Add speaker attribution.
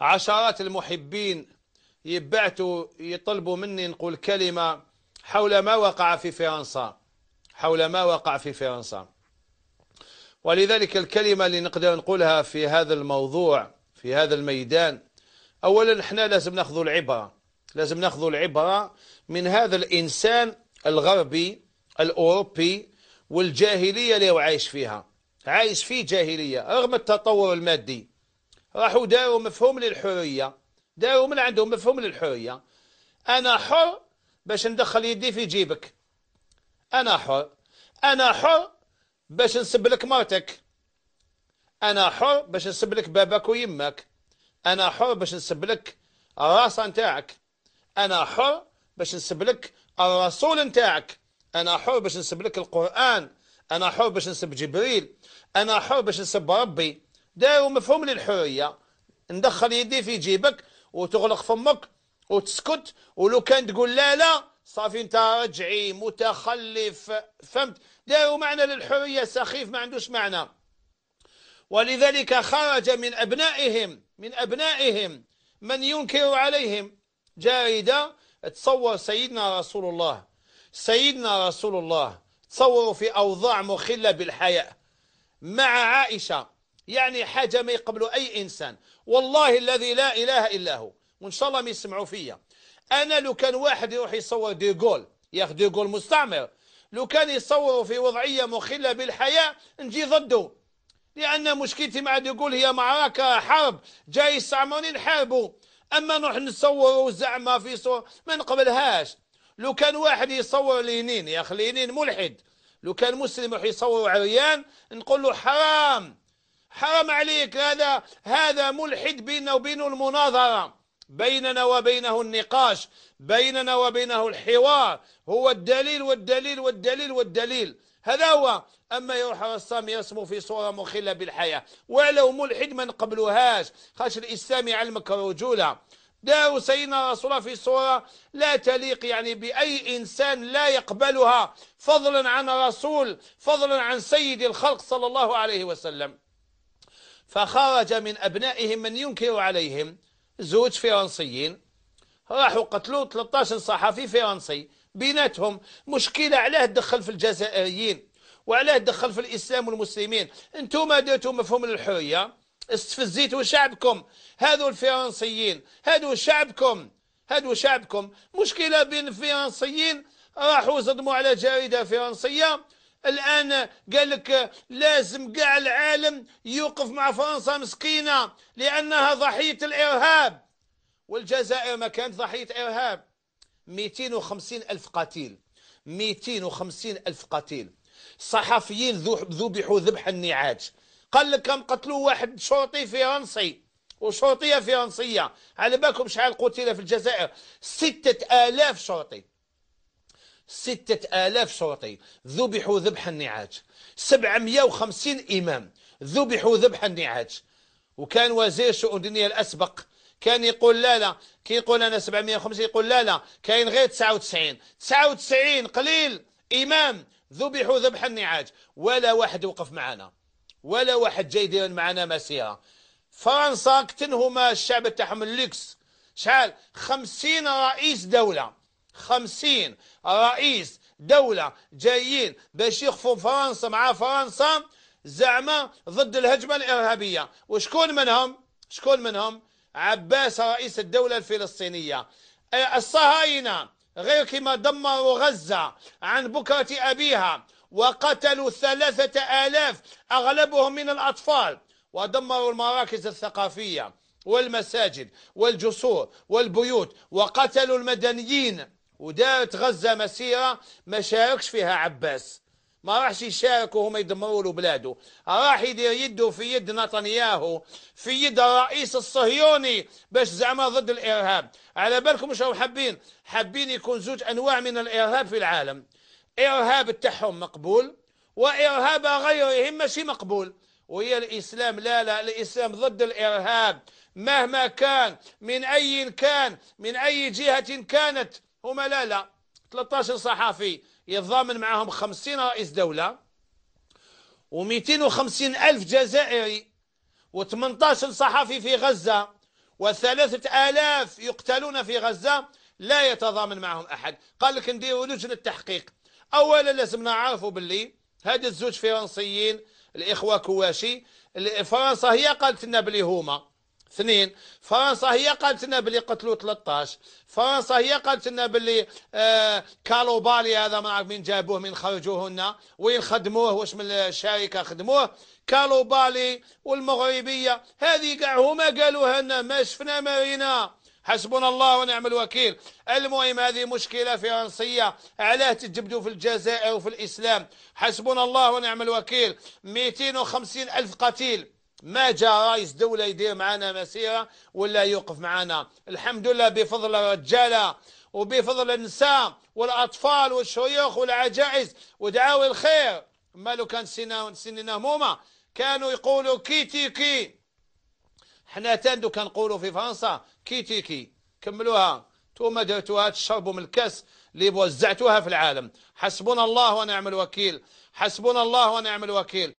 Speaker 1: عشرات المحبين يبعتوا يطلبوا مني نقول كلمة حول ما وقع في فرنسا حول ما وقع في فرنسا ولذلك الكلمة اللي نقدر نقولها في هذا الموضوع في هذا الميدان أولا احنا لازم ناخذ العبرة لازم ناخذ العبرة من هذا الإنسان الغربي الأوروبي والجاهلية اللي هو عايش فيها عايش في جاهلية رغم التطور المادي راحوا داروا مفهوم للحرية داروا من عندهم مفهوم للحرية أنا حر باش ندخل يدي في جيبك أنا حر أنا حر باش نسب لك مرتك أنا حر باش نسب لك باباك ويمك أنا حر باش نسب لك الراس نتاعك أنا حر باش نسب لك الرسول نتاعك أنا حر باش نسب لك القرآن أنا حر باش نسب جبريل أنا حر باش نسب ربي داو مفهوم للحرية ندخل يدي في جيبك وتغلق فمك وتسكت ولو كان تقول لا لا صافي انت رجعي متخلف فهمت داو معنى للحرية سخيف ما عندوش معنى ولذلك خرج من أبنائهم من أبنائهم من ينكر عليهم جاريدة تصور سيدنا رسول الله سيدنا رسول الله تصوروا في أوضاع مخلة بالحياء مع عائشة يعني حاجة ما يقبل أي إنسان والله الذي لا إله إلا هو وإن شاء الله ما يسمعوا فيا أنا لو كان واحد يروح يصور ديغول ياخذ ديغول مستعمر لو كان يصوروا في وضعية مخلة بالحياة نجي ضده لأن مشكلتي مع ديغول هي معركة حرب جاي يستعمروني نحاربوا أما نروح نصوروا زعما في صور ما نقبلهاش لو كان واحد يصور لينين يا أخي لينين ملحد لو كان مسلم يروح يصور عريان نقول له حرام حرام عليك هذا هذا ملحد بيننا وبينه المناظرة بيننا وبينه النقاش بيننا وبينه الحوار هو الدليل والدليل والدليل والدليل هذا هو أما يروح رسام يرسم في صورة مخلة بالحياة ولو ملحد ما نقبلوهاش خاش الإسلام يعلمك الرجولة داروا سيدنا رسول الله في صورة لا تليق يعني بأي إنسان لا يقبلها فضلا عن رسول فضلا عن سيد الخلق صلى الله عليه وسلم فخرج من أبنائهم من ينكر عليهم زوج فرنسيين راحوا قتلوا 13 صحفي فرنسي بيناتهم مشكلة علاه دخل في الجزائريين وعلاه دخل في الإسلام والمسلمين انتم درتوا مفهوم الحرية استفزيتوا شعبكم هذو الفرنسيين هذو شعبكم هذو شعبكم مشكلة بين الفرنسيين راحوا صدموا على جريدة فرنسية الآن قال لك لازم كاع العالم يوقف مع فرنسا مسكينة لأنها ضحية الإرهاب والجزائر ما كانت ضحية إرهاب 250 ألف قتيل 250 ألف قتيل صحفيين ذبحوا ذبح النعاج قال لك كم قتلوا واحد شرطي فرنسي وشرطية فرنسية على بالكم شحال قتل في الجزائر 6000 شرطي ستة آلاف شرطي ذبحوا ذبح النعاج سبعمية وخمسين إمام ذبحوا ذبح النعاج وكان وزير شؤون الدنيا الأسبق كان يقول لا لا كي يقول أنا 750 يقول لا لا كاين غير 99 99 قليل إمام ذبحوا ذبح النعاج ولا واحد وقف معنا ولا واحد جاي يدير معنا مسيرة فرنسا كتن هما الشعب تاعهم اللوكس شحال 50 رئيس دولة خمسين رئيس دولة جايين باش يخفوا فرنسا مع فرنسا زعما ضد الهجمة الإرهابية وشكون منهم شكون منهم عباس رئيس الدولة الفلسطينية الصهاينة غير كما دمروا غزة عن بكرة أبيها وقتلوا ثلاثة آلاف أغلبهم من الأطفال ودمروا المراكز الثقافية والمساجد والجسور والبيوت وقتلوا المدنيين ودارت غزة مسيرة ما شاركش فيها عباس ما راحش يشارك وهم يدمروا له بلاده راح يدير يده في يد نتنياهو في يد الرئيس الصهيوني باش زعما ضد الارهاب على بالكم مش حابين حابين يكون زوج انواع من الارهاب في العالم ارهاب تاعهم مقبول وارهاب غيرهم ماشي مقبول وهي الاسلام لا لا الاسلام ضد الارهاب مهما كان من اي كان من اي جهه كانت هما لا لا 13 صحفي يتضامن معهم 50 رئيس دولة و250 ألف جزائري و18 صحفي في غزة و و3000 يقتلون في غزة لا يتضامن معهم أحد قال لك نديروا لجنة تحقيق أولا لازم نعرفوا باللي هاد الزوج فرنسيين الإخوة كواشي فرنسا هي قالت لنا بلي هما اثنين فرنسا هي قالت لنا باللي قتلوا 13 فرنسا هي قالت لنا باللي آه كالوبالي هذا ما نعرف مين جابوه مين خرجوه لنا وين خدموه واش من الشركه خدموه كالوبالي والمغربيه هذه كاع هما قالوها لنا ما شفنا ما رينا حسبنا الله ونعم الوكيل المهم هذه مشكلة فرنسية علاه تجبدوا في الجزائر وفي الإسلام حسبنا الله ونعم الوكيل 250 ألف قتيل ما جاء رئيس دولة يدير معنا مسيرة ولا يوقف معنا الحمد لله بفضل الرجالة وبفضل النساء والأطفال والشيوخ والعجائز ودعاوي الخير ما لو كان سننا هما كانوا يقولوا كي تيكي حنا تاندو كنقولوا في فرنسا كي تيكي كملوها توما درتوها تشربوا من الكاس اللي وزعتوها في العالم حسبنا الله ونعم الوكيل حسبنا الله ونعم الوكيل